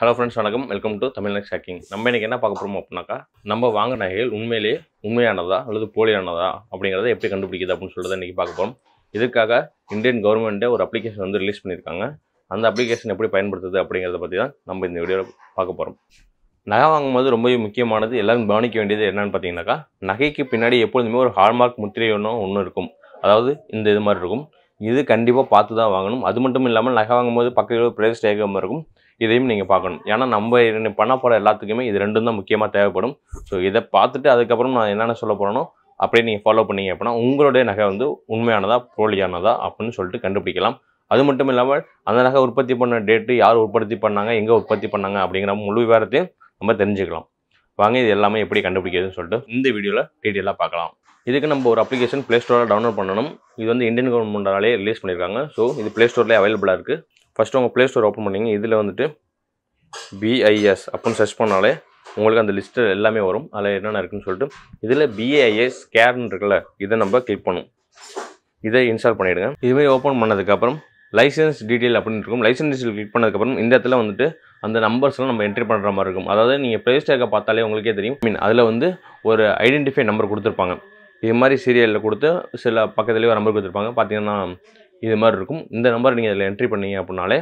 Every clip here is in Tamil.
ஹலோ ஃப்ரெண்ட்ஸ் வணக்கம் welcome to Tamil next hacking நம்ம இன்றைக்கி என்ன பார்க்க போகிறோம் அப்படின்னாக்கா நம்ம வாங்கின நகைகள் உண்மையிலேயே உண்மையானதா அல்லது போலியானதா அப்படிங்கிறத எப்படி கண்டுபிடிக்குது அப்படின்னு சொல்லிட்டு இன்றைக்கி பார்க்க போகிறோம் இதுக்காக இந்தியன் கவர்மெண்ட்டே ஒரு அப்ளிகேஷன் வந்து ரிலீஸ் பண்ணியிருக்காங்க அந்த அப்ளிகேஷன் எப்படி பயன்படுத்துது அப்படிங்கிறத பற்றி தான் நம்ம இந்த வீடியோவில் பார்க்க போகிறோம் நகை வாங்கும்போது ரொம்பவே முக்கியமானது எல்லாரும் கவனிக்க வேண்டியது என்னென்னு பார்த்தீங்கன்னாக்கா நகைக்கு பின்னாடி எப்பொழுதுமே ஒரு ஹால்மார்க் முத்திரை ஒன்று ஒன்று இருக்கும் அதாவது இந்த இது மாதிரி இருக்கும் இது கண்டிப்பாக பார்த்து தான் வாங்கணும் அது மட்டும் இல்லாமல் நகை வாங்கும்போது பக்கத்தில் ஒரு ப்ரைஸ் டேகம் இருக்கும் இதையும் நீங்கள் பார்க்கணும் ஏன்னா நம்ம பண்ண போகிற எல்லாத்துக்குமே இது ரெண்டும் தான் முக்கியமாக தேவைப்படும் ஸோ இதை பார்த்துட்டு அதுக்கப்புறம் நான் என்னென்ன சொல்ல போகிறேனோ அப்படியே நீங்கள் ஃபாலோ பண்ணீங்க அப்படின்னா உங்களுடைய நகை வந்து உண்மையானதா போலியானதா அப்படின்னு சொல்லிட்டு கண்டுபிடிக்கலாம் அது மட்டும் இல்லாமல் அந்த நகை உற்பத்தி பண்ண டேட்டு யார் உற்பத்தி பண்ணாங்க எங்கே உற்பத்தி பண்ணாங்க அப்படிங்கிற முழு விவரத்தையும் நம்ம தெரிஞ்சுக்கலாம் வாங்க இது எல்லாமே எப்படி கண்டுபிடிக்கிறதுன்னு சொல்லிட்டு இந்த வீடியோவில் டீட்டெயிலாக பார்க்கலாம் இதுக்கு நம்ம ஒரு அப்ளிகேஷன் ப்ளே ஸ்டோரில் டவுன்லோட் பண்ணணும் இது வந்து இந்தியன் கவர்மெண்ட்டாலே ரிலீஸ் பண்ணியிருக்காங்க ஸோ இது ப்ளே ஸ்டோர்லேயே அவைலபிளாக இருக்குது ஃபஸ்ட்டு உங்கள் ப்ளே ஸ்டோர் ஓப்பன் பண்ணிங்க இதில் வந்துட்டு பிஐஎஸ் அப்புடின்னு சர்ச் பண்ணாலே உங்களுக்கு அந்த லிஸ்ட்டு எல்லாமே வரும் அதில் என்னென்ன இருக்குன்னு சொல்லிட்டு இதில் பிஏஐஎஸ் கேர்னு இருக்குல்ல இதை நம்ம கிளிக் பண்ணும் இதை இன்ஸ்டால் பண்ணிவிடுங்க இதுவே ஓப்பன் பண்ணதுக்கப்புறம் லைசன்ஸ் டீட்டெயில் அப்படின்னு இருக்கும் லைசன்ஸ் டீட்டில் கிளிக் பண்ணதுக்கப்புறம் இந்த இடத்துல வந்துட்டு அந்த நம்பர்ஸ்லாம் நம்ம என்ட்ரி பண்ணுற மாதிரி இருக்கும் அதாவது நீங்கள் ப்ளே ஸ்டேக்கை பார்த்தாலே உங்களுக்கே தெரியும் மீன் அதில் வந்து ஒரு ஐடென்டிஃபை நம்பர் கொடுத்துருப்பாங்க இது மாதிரி சீரியலில் கொடுத்து சில பக்கத்துலேயே ஒரு நம்பர் கொடுத்துருப்பாங்க பார்த்தீங்கன்னா இது மாதிரி இருக்கும் இந்த நம்பர் நீங்கள் இதில் என்ட்ரி பண்ணீங்க அப்படின்னாலே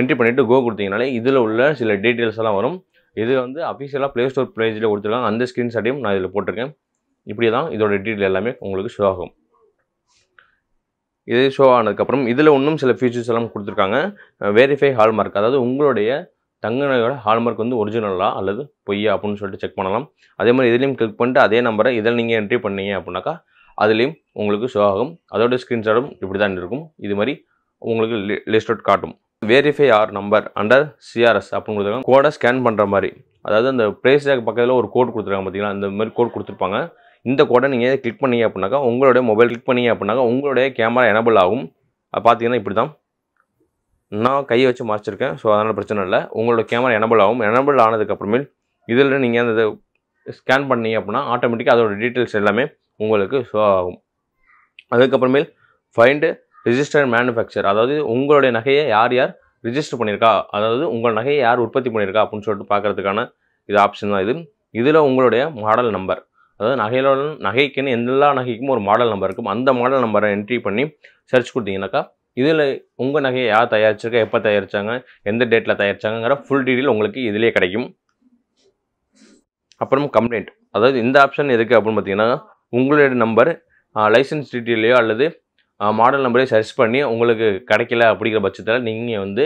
என்ட்ரி பண்ணிவிட்டு கோ கொடுத்தீங்கனாலே இதில் உள்ள சில டீட்டெயில்ஸ் எல்லாம் வரும் இது வந்து அஃபிஷியலாக ப்ளே ஸ்டோர் பேஜில் கொடுத்துருக்காங்க அந்த ஸ்க்ரீன்ஷாட்டையும் நான் இதில் போட்டிருக்கேன் இப்படி தான் இதோட டீட்டெயில் எல்லாமே உங்களுக்கு ஷோ ஆகும் இது ஷோ ஆனதுக்கப்புறம் இதில் இன்னும் சில ஃபீச்சர்ஸ் எல்லாம் கொடுத்துருக்காங்க வெரிஃபை ஹால்மார்க் அதாவது உங்களுடைய தங்க நகையோட ஹால்மார்க் வந்து ஒரிஜினலாக அல்லது பொய்யா அப்படின்னு சொல்லிட்டு செக் பண்ணலாம் அதே மாதிரி இதுலேயும் கிளிக் பண்ணிட்டு அதே நம்பரை இதில் நீங்கள் என்ட்ரி பண்ணீங்க அப்படின்னாக்கா அதுலேயும் உங்களுக்கு ஷோ ஆகும் அதோட ஸ்க்ரீன்ஷாட்டும் இப்படி தான் இருக்கும் இது மாதிரி உங்களுக்கு லிஸ்ட் அவுட் காட்டும் வேரிஃபை ஆர் நம்பர் அண்டர் சிஆர்எஸ் அப்படின்னு கொடுத்துருக்காங்க கோடை ஸ்கேன் பண்ணுற மாதிரி அதாவது அந்த ப்ரைஸ் டேக் பக்கத்தில் ஒரு கோட் கொடுத்துருக்காங்க பார்த்தீங்களா அந்த மாதிரி கோட் கொடுத்துருப்பாங்க இந்த கோடை நீங்கள் கிளிக் பண்ணீங்க அப்படின்னாக்கா உங்களுடைய மொபைல் கிளிக் பண்ணீங்க அப்படின்னாக்கா உங்களுடைய கேமரா எனபிள் ஆகும் பார்த்தீங்கன்னா இப்படி தான் நான் கையை வச்சு மறைச்சிருக்கேன் ஸோ அதனால் பிரச்சனை இல்லை உங்களோட கேமரா எனபிள் ஆகும் எனபிள் ஆனதுக்கப்புறமே இதில் நீங்கள் அந்த ஸ்கேன் பண்ணீங்க அப்படின்னா ஆட்டோமேட்டிக்காக அதோட டீட்டெயில்ஸ் எல்லாமே உங்களுக்கு ஷோ ஆகும் அதுக்கப்புறமேல் ஃபைண்டு ரிஜிஸ்டர் மேனுஃபேக்சர் அதாவது உங்களுடைய நகையை யார் யார் ரிஜிஸ்டர் பண்ணியிருக்கா அதாவது உங்கள் நகையை யார் உற்பத்தி பண்ணியிருக்கா அப்படின்னு சொல்லிட்டு பார்க்குறதுக்கான இது ஆப்ஷன் தான் இது இதில் உங்களுடைய மாடல் நம்பர் அதாவது நகையோட நகைக்குன்னு எல்லா நகைக்கும் ஒரு மாடல் நம்பர் இருக்கும் அந்த மாடல் நம்பரை என்ட்ரி பண்ணி சர்ச் கொடுத்தீங்கன்னாக்கா இதில் உங்கள் நகையை யார் தயாரிச்சிருக்கா எப்போ தயாரித்தாங்க எந்த டேட்டில் தயாரித்தாங்கங்கிற ஃபுல் டீட்டெயில் உங்களுக்கு இதிலே கிடைக்கும் அப்புறம் கம்ப்ளைண்ட் அதாவது இந்த ஆப்ஷன் எதுக்கு அப்படின்னு பார்த்தீங்கன்னா உங்களுடைய நம்பர் லைசன்ஸ் டீட்டெயிலையோ அல்லது மாடல் நம்பரையோ சர்ச் பண்ணி உங்களுக்கு கிடைக்கல அப்படிங்கிற பட்சத்தில் நீங்கள் வந்து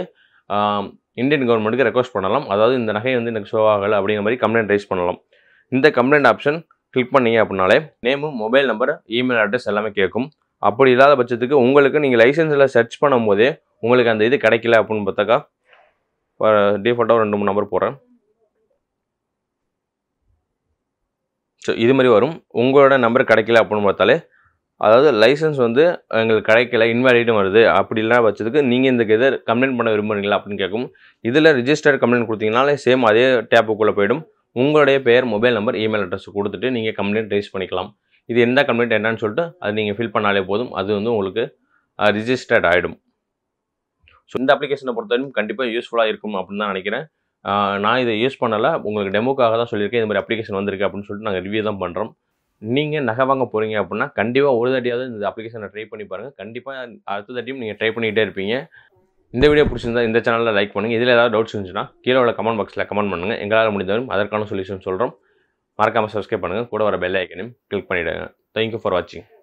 இந்தியன் கவர்மெண்ட்டுக்கு ரெக்வஸ்ட் பண்ணலாம் அதாவது இந்த நகை வந்து எனக்கு ஷோ ஆகலை அப்படிங்கிற மாதிரி கம்ப்ளைண்ட் ரைஸ் பண்ணலாம் இந்த கம்ப்ளைண்ட் ஆப்ஷன் கிளிக் பண்ணீங்க அப்படின்னாலே name mobile number email address எல்லாமே கேட்கும் அப்படி இல்லாத பட்சத்துக்கு உங்களுக்கு நீங்கள் லைசன்ஸில் சர்ச் பண்ணும்போதே உங்களுக்கு அந்த இது கிடைக்கல அப்படின்னு பார்த்தாக்கா டிஃபால்ட்டாக ரெண்டு மூணு நம்பர் போகிறேன் ஸோ இது மாதிரி வரும் உங்களோட நம்பர் கிடைக்கல அப்படின்னு பார்த்தாலே அதாவது லைசன்ஸ் வந்து எங்களுக்கு கிடைக்கல இன்வாலிட்டும் வருது அப்படிலாம் வச்சதுக்கு நீங்கள் இந்த கெதர் கம்ப்ளைண்ட் பண்ண விரும்புகிறீங்களா அப்படின்னு கேட்கும் இதில் ரிஜிஸ்டர் கம்ப்ளைண்ட் கொடுத்தீங்கனாலே சேம் அதே டேப்புக்குள்ளே போயிடும் உங்களுடைய பெயர் மொபைல் நம்பர் இமெயில் அட்ரஸ் கொடுத்துட்டு நீங்கள் கம்ப்ளைண்ட் ரைஸ் பண்ணிக்கலாம் இது எந்த கம்ப்ளைண்ட் என்னான்னு சொல்லிட்டு அது நீங்கள் ஃபில் பண்ணாலே போதும் அது வந்து உங்களுக்கு ரிஜிஸ்டர்ட் ஆகிடும் ஸோ இந்த அப்ளிகேஷனை பொறுத்தவரைக்கும் கண்டிப்பாக யூஸ்ஃபுல்லாக இருக்கும் அப்படின்னு தான் நினைக்கிறேன் நான் இதை யூஸ் பண்ணலை உங்களுக்கு டெமோக்காக தான் சொல்லியிருக்கேன் இந்த மாதிரி அப்ளிகேஷன் வந்திருக்கு அப்படின்னு சொல்லிட்டு நாங்கள் ரிவ்யூ தான் பண்ணுறோம் நீங்கள் நகை வாங்க போகிறீங்க அப்படின்னா கண்டிப்பாக ஒரு தாட்டியாவது இந்த அப்ளிகேஷனை ட்ரை பண்ணி பாருங்கள் கண்டிப்பாக அடுத்த தட்டியும் நீங்கள் ட்ரை பண்ணிக்கிட்டே இருப்பீங்க இந்த வீடியோ பிடிச்சிருந்தா இந்த சேனலில் லைக் பண்ணுங்கள் இதில் ஏதாவது டவுட்ஸ் இருந்துச்சுன்னா கீழே உள்ள கமெண்ட் பாக்ஸில் கமெண்ட் பண்ணுங்கள் எங்களால் முடிந்தவரும் அதற்கான சொல்யூஷன் சொல்கிறோம் மறக்காமல் சப்ஸ்கிரைப் பண்ணுங்கள் கூட வர பெல் ஐக்கனையும் கிளிக் பண்ணிவிடுங்க தேங்க்யூ ஃபார் வாட்சிங்